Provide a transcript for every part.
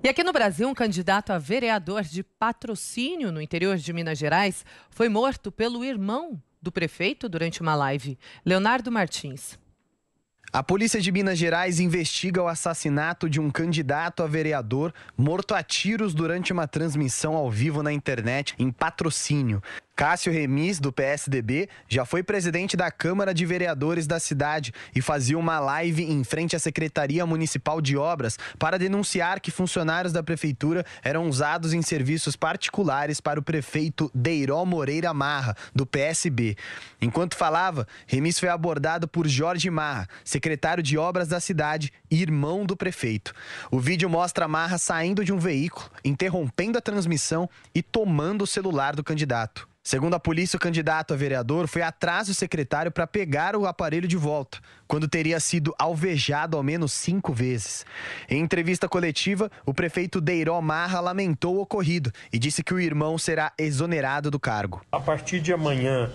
E aqui no Brasil, um candidato a vereador de patrocínio no interior de Minas Gerais foi morto pelo irmão do prefeito durante uma live, Leonardo Martins. A polícia de Minas Gerais investiga o assassinato de um candidato a vereador morto a tiros durante uma transmissão ao vivo na internet em patrocínio. Cássio Remis, do PSDB, já foi presidente da Câmara de Vereadores da cidade e fazia uma live em frente à Secretaria Municipal de Obras para denunciar que funcionários da prefeitura eram usados em serviços particulares para o prefeito Deiró Moreira Marra, do PSB. Enquanto falava, Remis foi abordado por Jorge Marra, secretário de Obras da cidade e irmão do prefeito. O vídeo mostra Marra saindo de um veículo, interrompendo a transmissão e tomando o celular do candidato. Segundo a polícia, o candidato a vereador foi atrás do secretário para pegar o aparelho de volta, quando teria sido alvejado ao menos cinco vezes. Em entrevista coletiva, o prefeito Deiró Marra lamentou o ocorrido e disse que o irmão será exonerado do cargo. A partir de amanhã,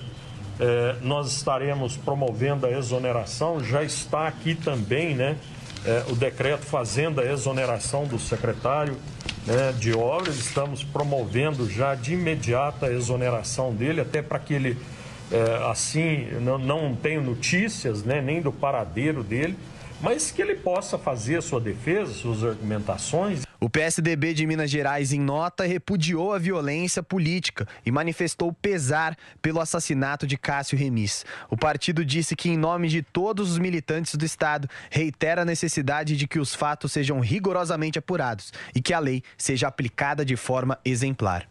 eh, nós estaremos promovendo a exoneração. Já está aqui também né, eh, o decreto fazendo a exoneração do secretário né, de obras. Estamos promovendo já de imediata a exoneração dele, até para que ele, é, assim, não, não tenha notícias né, nem do paradeiro dele mas que ele possa fazer a sua defesa, suas argumentações. O PSDB de Minas Gerais, em nota, repudiou a violência política e manifestou pesar pelo assassinato de Cássio Remis. O partido disse que, em nome de todos os militantes do Estado, reitera a necessidade de que os fatos sejam rigorosamente apurados e que a lei seja aplicada de forma exemplar.